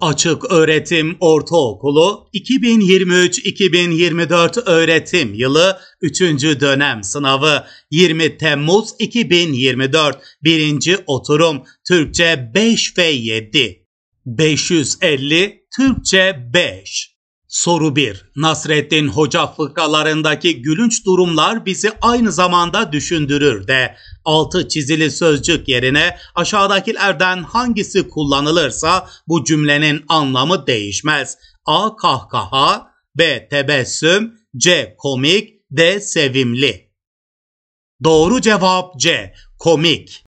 Açık Öğretim Ortaokulu 2023-2024 öğretim yılı 3. dönem sınavı 20 Temmuz 2024 1. oturum Türkçe 5 ve 7 550 Türkçe 5 Soru 1. Nasreddin Hoca fıkralarındaki gülünç durumlar bizi aynı zamanda düşündürür de altı çizili sözcük yerine aşağıdakilerden hangisi kullanılırsa bu cümlenin anlamı değişmez. A. Kahkaha B. Tebessüm C. Komik D. Sevimli Doğru cevap C. Komik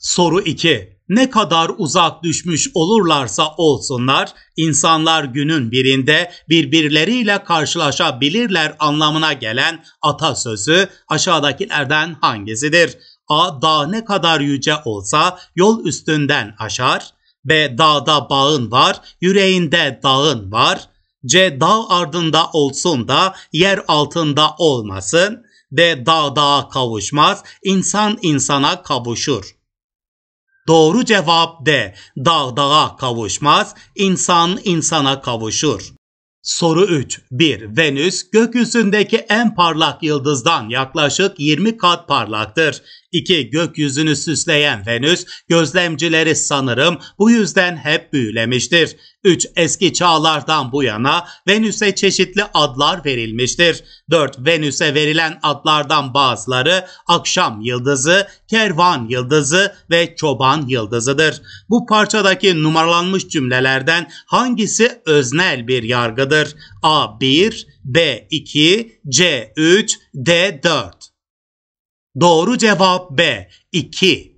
Soru 2 ne kadar uzak düşmüş olurlarsa olsunlar, insanlar günün birinde birbirleriyle karşılaşabilirler anlamına gelen atasözü aşağıdakilerden hangisidir? A. Dağ ne kadar yüce olsa yol üstünden aşar. B. Dağda bağın var, yüreğinde dağın var. C. Dağ ardında olsun da yer altında olmasın. D. Dağ dağa kavuşmaz, insan insana kavuşur. Doğru cevap D. Dağ dağa kavuşmaz, insan insana kavuşur. Soru 3. 1. Venüs gökyüzündeki en parlak yıldızdan yaklaşık 20 kat parlaktır. İki Gökyüzünü süsleyen Venüs gözlemcileri sanırım bu yüzden hep büyülemiştir. Üç Eski çağlardan bu yana Venüs'e çeşitli adlar verilmiştir. Dört Venüs'e verilen adlardan bazıları akşam yıldızı, kervan yıldızı ve çoban yıldızıdır. Bu parçadaki numaralanmış cümlelerden hangisi öznel bir yargıdır? A1, B2, C3, D4 Doğru cevap B. 2.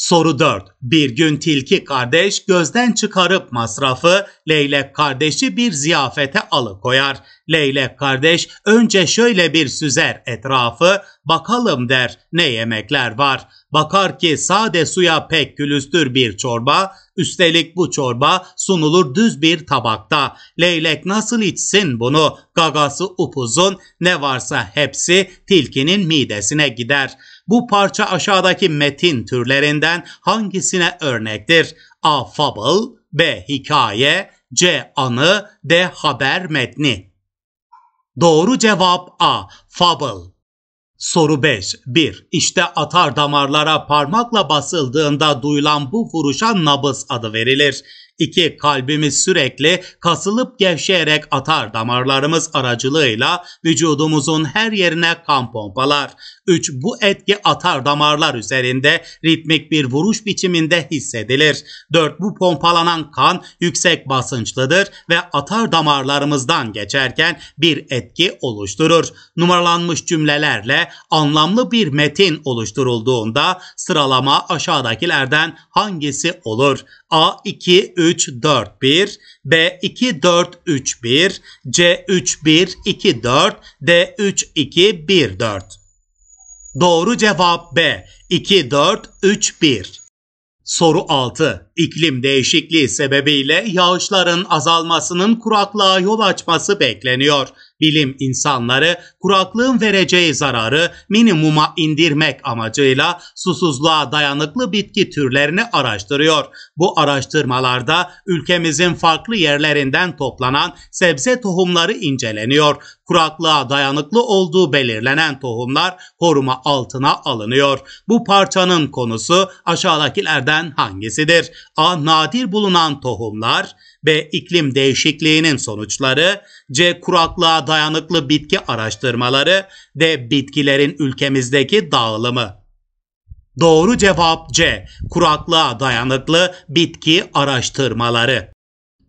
Soru 4. Bir gün tilki kardeş gözden çıkarıp masrafı leylek kardeşi bir ziyafete alıkoyar. Leylek kardeş önce şöyle bir süzer etrafı bakalım der ne yemekler var. Bakar ki sade suya pek gülüstür bir çorba, üstelik bu çorba sunulur düz bir tabakta. Leylek nasıl içsin bunu? Gagası upuzun, ne varsa hepsi tilkinin midesine gider.'' Bu parça aşağıdaki metin türlerinden hangisine örnektir? A. Fable B. Hikaye C. Anı D. Haber metni Doğru cevap A. Fable Soru 5. 1. İşte atar damarlara parmakla basıldığında duyulan bu vuruşa nabız adı verilir. İki Kalbimiz sürekli kasılıp gevşeyerek atar damarlarımız aracılığıyla vücudumuzun her yerine kan pompalar. 3. Bu etki atar damarlar üzerinde ritmik bir vuruş biçiminde hissedilir. Dört Bu pompalanan kan yüksek basınçlıdır ve atar damarlarımızdan geçerken bir etki oluşturur. Numaralanmış cümlelerle anlamlı bir metin oluşturulduğunda sıralama aşağıdakilerden hangisi olur? A. 2, 3, 3 4 1, B 2 4 3 1, C 3 1 2 4, D 3 2 1 4. Doğru cevap B 2 4 3 1. Soru 6. İklim değişikliği sebebiyle yağışların azalmasının kuraklığa yol açması bekleniyor bilim insanları kuraklığın vereceği zararı minimuma indirmek amacıyla susuzluğa dayanıklı bitki türlerini araştırıyor. Bu araştırmalarda ülkemizin farklı yerlerinden toplanan sebze tohumları inceleniyor kuraklığa dayanıklı olduğu belirlenen tohumlar koruma altına alınıyor. Bu parçanın konusu aşağıdakilerden hangisidir? A. Nadir bulunan tohumlar B. iklim değişikliğinin sonuçları C. Kuraklığa dayanıklı bitki araştırmaları D. Bitkilerin ülkemizdeki dağılımı Doğru cevap C. Kuraklığa dayanıklı bitki araştırmaları.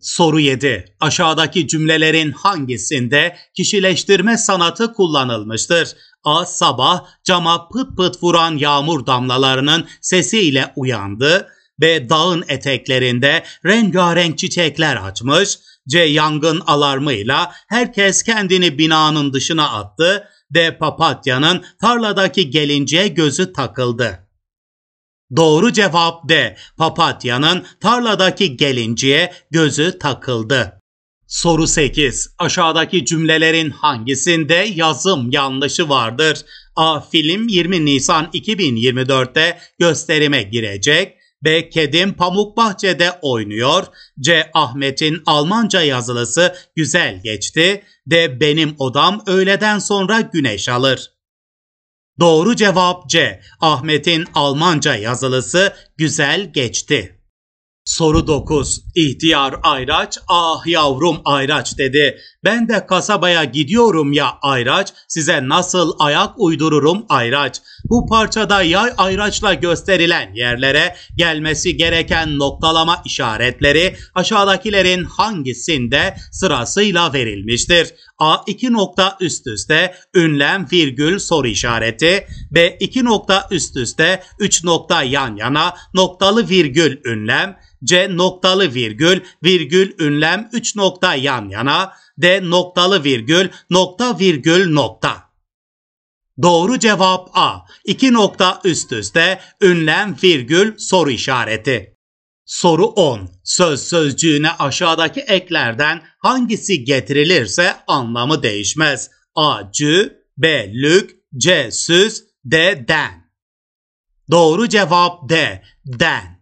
Soru 7. Aşağıdaki cümlelerin hangisinde kişileştirme sanatı kullanılmıştır? A. Sabah cama pıt pıt vuran yağmur damlalarının sesiyle uyandı. B. Dağın eteklerinde rengarenk çiçekler açmış. C. Yangın alarmıyla herkes kendini binanın dışına attı. D. Papatya'nın tarladaki gelinceye gözü takıldı. Doğru cevap D. Papatyanın tarladaki gelinciye gözü takıldı. Soru 8. Aşağıdaki cümlelerin hangisinde yazım yanlışı vardır? A. Film 20 Nisan 2024'te gösterime girecek. B. Kedim Pamuk Bahçe'de oynuyor. C. Ahmet'in Almanca yazılısı güzel geçti. D. Benim odam öğleden sonra güneş alır. Doğru cevap C. Ahmet'in Almanca yazılısı güzel geçti. Soru 9. İhtiyar Ayraç, ah yavrum Ayraç dedi. Ben de kasabaya gidiyorum ya Ayraç, size nasıl ayak uydururum Ayraç. Bu parçada yay ayraçla gösterilen yerlere gelmesi gereken noktalama işaretleri aşağıdakilerin hangisinde sırasıyla verilmiştir? A. 2 nokta üst üste ünlem virgül soru işareti. B. 2 nokta üst üste 3 nokta yan yana noktalı virgül ünlem. C. Noktalı virgül virgül ünlem 3 nokta yan yana. D. Noktalı virgül nokta virgül nokta. Doğru cevap A. İki nokta üst üste ünlem virgül soru işareti. Soru 10. Söz sözcüğüne aşağıdaki eklerden hangisi getirilirse anlamı değişmez. A. Cü, B. Lük, C. Süz, D. Den. Doğru cevap D. Den.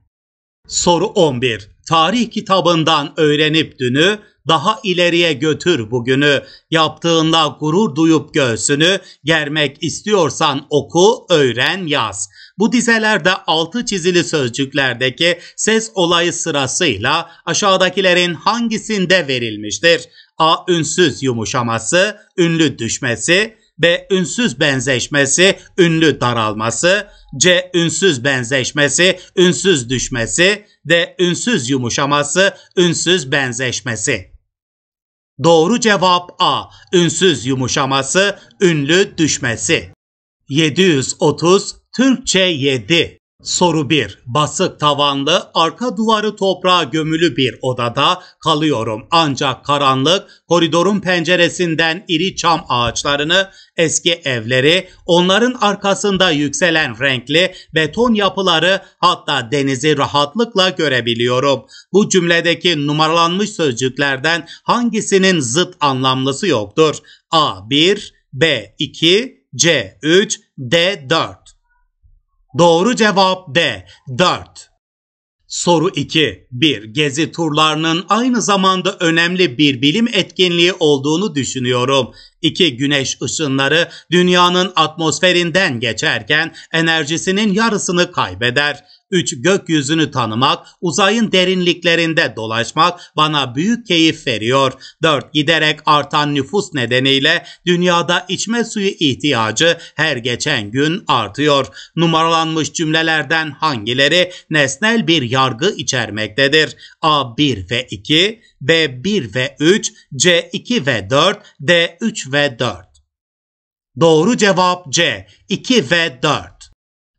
Soru 11. Tarih kitabından öğrenip dünü, daha ileriye götür bugünü. Yaptığında gurur duyup göğsünü, germek istiyorsan oku, öğren, yaz. Bu dizelerde altı çizili sözcüklerdeki ses olayı sırasıyla aşağıdakilerin hangisinde verilmiştir? A. Ünsüz yumuşaması, ünlü düşmesi, B. Ünsüz benzeşmesi, ünlü daralması, C. Ünsüz benzeşmesi, ünsüz düşmesi. D. Ünsüz yumuşaması, ünsüz benzeşmesi. Doğru cevap A. Ünsüz yumuşaması, ünlü düşmesi. 730 Türkçe 7 Soru 1. Basık tavanlı, arka duvarı toprağa gömülü bir odada kalıyorum. Ancak karanlık, koridorun penceresinden iri çam ağaçlarını, eski evleri, onların arkasında yükselen renkli beton yapıları hatta denizi rahatlıkla görebiliyorum. Bu cümledeki numaralanmış sözcüklerden hangisinin zıt anlamlısı yoktur? A1, B2, C3, D4 Doğru cevap D. 4. Soru 2. 1. Gezi turlarının aynı zamanda önemli bir bilim etkinliği olduğunu düşünüyorum. 2. Güneş ışınları dünyanın atmosferinden geçerken enerjisinin yarısını kaybeder. 3. Gökyüzünü tanımak, uzayın derinliklerinde dolaşmak bana büyük keyif veriyor. 4. Giderek artan nüfus nedeniyle dünyada içme suyu ihtiyacı her geçen gün artıyor. Numaralanmış cümlelerden hangileri nesnel bir yargı içermektedir? A1 ve 2, B1 ve 3, C2 ve 4, D3 ve 4. Doğru cevap C. 2 ve 4.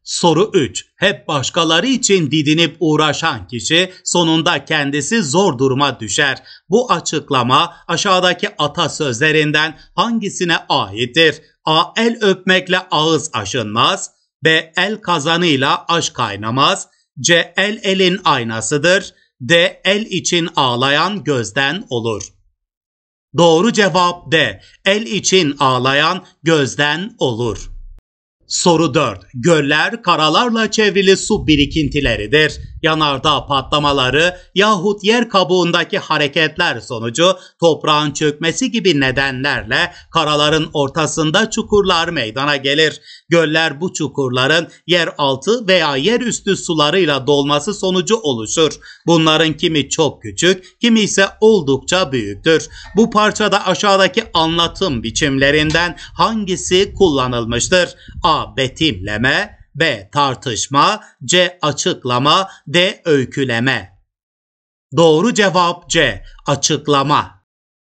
Soru 3. Hep başkaları için didinip uğraşan kişi sonunda kendisi zor duruma düşer. Bu açıklama aşağıdaki atasözlerinden hangisine aittir? A. El öpmekle ağız aşınmaz. B. El kazanıyla aşk kaynamaz. C. El elin aynasıdır. D. El için ağlayan gözden olur. Doğru cevap D. El için ağlayan gözden olur. Soru 4. Göller karalarla çevrili su birikintileridir yanardağ patlamaları yahut yer kabuğundaki hareketler sonucu toprağın çökmesi gibi nedenlerle karaların ortasında çukurlar meydana gelir. Göller bu çukurların yer altı veya yer üstü sularıyla dolması sonucu oluşur. Bunların kimi çok küçük, kimi ise oldukça büyüktür. Bu parçada aşağıdaki anlatım biçimlerinden hangisi kullanılmıştır? A. Betimleme B. Tartışma C. Açıklama D. Öyküleme Doğru cevap C. Açıklama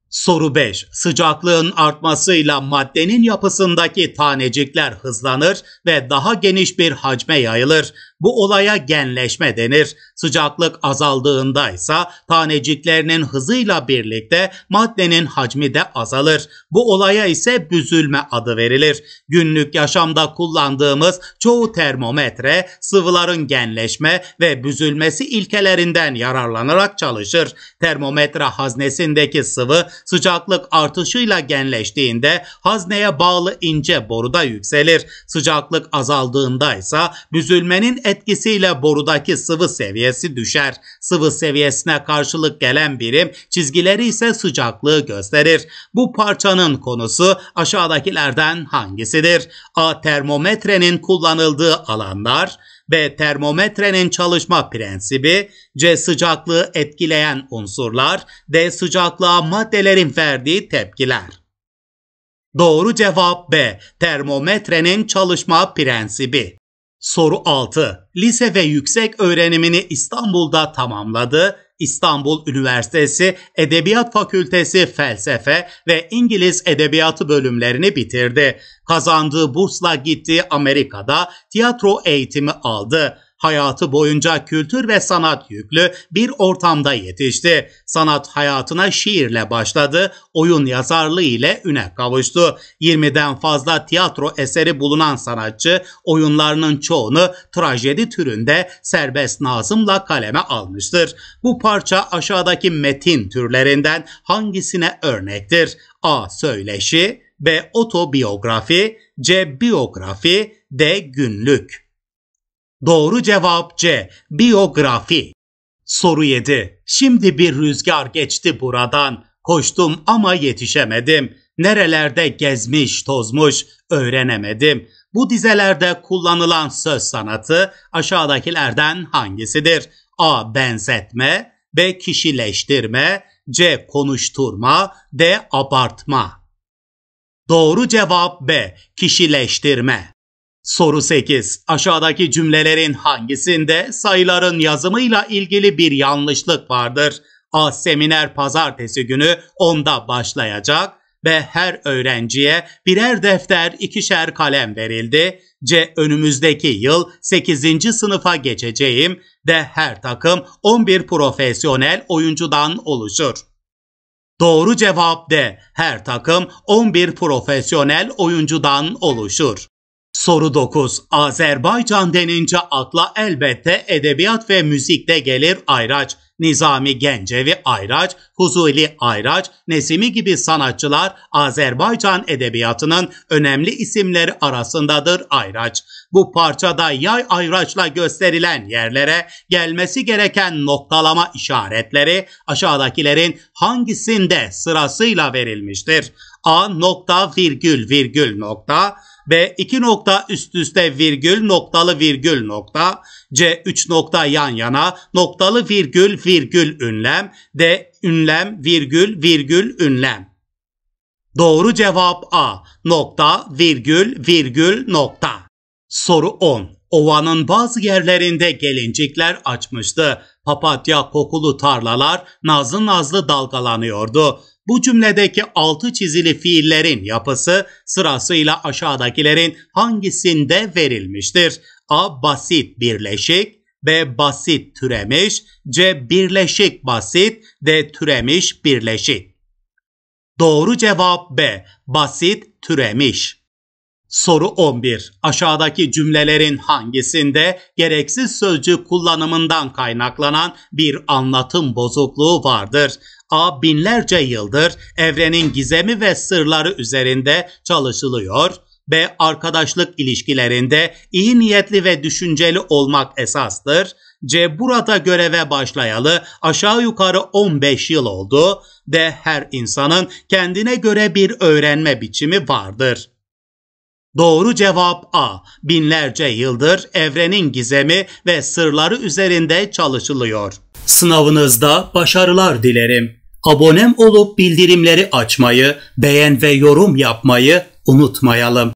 Soru 5. Sıcaklığın artmasıyla maddenin yapısındaki tanecikler hızlanır ve daha geniş bir hacme yayılır. Bu olaya genleşme denir. Sıcaklık azaldığında ise taneciklerinin hızıyla birlikte maddenin hacmi de azalır. Bu olaya ise büzülme adı verilir. Günlük yaşamda kullandığımız çoğu termometre sıvıların genleşme ve büzülmesi ilkelerinden yararlanarak çalışır. Termometre haznesindeki sıvı sıcaklık artışıyla genleştiğinde hazneye bağlı ince boruda yükselir. Sıcaklık azaldığında ise büzülmenin etkisiyle borudaki sıvı seviyesi düşer. Sıvı seviyesine karşılık gelen birim çizgileri ise sıcaklığı gösterir. Bu parçanın konusu aşağıdakilerden hangisidir? A. Termometrenin kullanıldığı alanlar B. Termometrenin çalışma prensibi C. Sıcaklığı etkileyen unsurlar D. Sıcaklığa maddelerin verdiği tepkiler Doğru cevap B. Termometrenin çalışma prensibi. Soru 6. Lise ve yüksek öğrenimini İstanbul'da tamamladı. İstanbul Üniversitesi Edebiyat Fakültesi Felsefe ve İngiliz Edebiyatı bölümlerini bitirdi. Kazandığı bursla gittiği Amerika'da tiyatro eğitimi aldı hayatı boyunca kültür ve sanat yüklü bir ortamda yetişti. Sanat hayatına şiirle başladı, oyun yazarlığı ile üne kavuştu. 20'den fazla tiyatro eseri bulunan sanatçı oyunlarının çoğunu trajedi türünde serbest nazımla kaleme almıştır. Bu parça aşağıdaki metin türlerinden hangisine örnektir? A. Söyleşi B. Otobiyografi C. Biyografi D. Günlük Doğru cevap C. Biyografi. Soru 7. Şimdi bir rüzgar geçti buradan. Koştum ama yetişemedim. Nerelerde gezmiş, tozmuş öğrenemedim. Bu dizelerde kullanılan söz sanatı aşağıdakilerden hangisidir? A. Benzetme B. Kişileştirme C. Konuşturma D. Abartma Doğru cevap B. Kişileştirme Soru 8. Aşağıdaki cümlelerin hangisinde sayıların yazımıyla ilgili bir yanlışlık vardır? A. Seminer pazartesi günü 10'da başlayacak ve her öğrenciye birer defter, ikişer kalem verildi. C. Önümüzdeki yıl 8. sınıfa geçeceğim D. her takım 11 profesyonel oyuncudan oluşur. Doğru cevap D. Her takım 11 profesyonel oyuncudan oluşur. Soru 9. Azerbaycan denince akla elbette edebiyat ve müzikte gelir Ayraç, Nizami Gencevi Ayraç, Huzuli Ayraç, Nesimi gibi sanatçılar Azerbaycan edebiyatının önemli isimleri arasındadır Ayraç. Bu parçada yay ayraçla gösterilen yerlere gelmesi gereken noktalama işaretleri aşağıdakilerin hangisinde sırasıyla verilmiştir? A nokta virgül virgül nokta B 2 nokta üst üste virgül noktalı virgül nokta. C 3 nokta yan yana noktalı virgül virgül ünlem. D ünlem virgül virgül ünlem. Doğru cevap A. Nokta virgül virgül nokta. Soru 10. Ovanın bazı yerlerinde gelincikler açmıştı. Papatya kokulu tarlalar nazlı nazlı dalgalanıyordu. Bu cümledeki altı çizili fiillerin yapısı sırasıyla aşağıdakilerin hangisinde verilmiştir? A. Basit birleşik B. Basit türemiş C. Birleşik basit D. Türemiş birleşik Doğru cevap B. Basit türemiş. Soru 11. Aşağıdaki cümlelerin hangisinde gereksiz sözcük kullanımından kaynaklanan bir anlatım bozukluğu vardır? A binlerce yıldır evrenin gizemi ve sırları üzerinde çalışılıyor B arkadaşlık ilişkilerinde iyi niyetli ve düşünceli olmak esastır. C burada göreve başlayalı aşağı yukarı 15 yıl oldu D her insanın kendine göre bir öğrenme biçimi vardır. Doğru cevap A. Binlerce yıldır evrenin gizemi ve sırları üzerinde çalışılıyor. Sınavınızda başarılar dilerim abonem olup bildirimleri açmayı, beğen ve yorum yapmayı unutmayalım.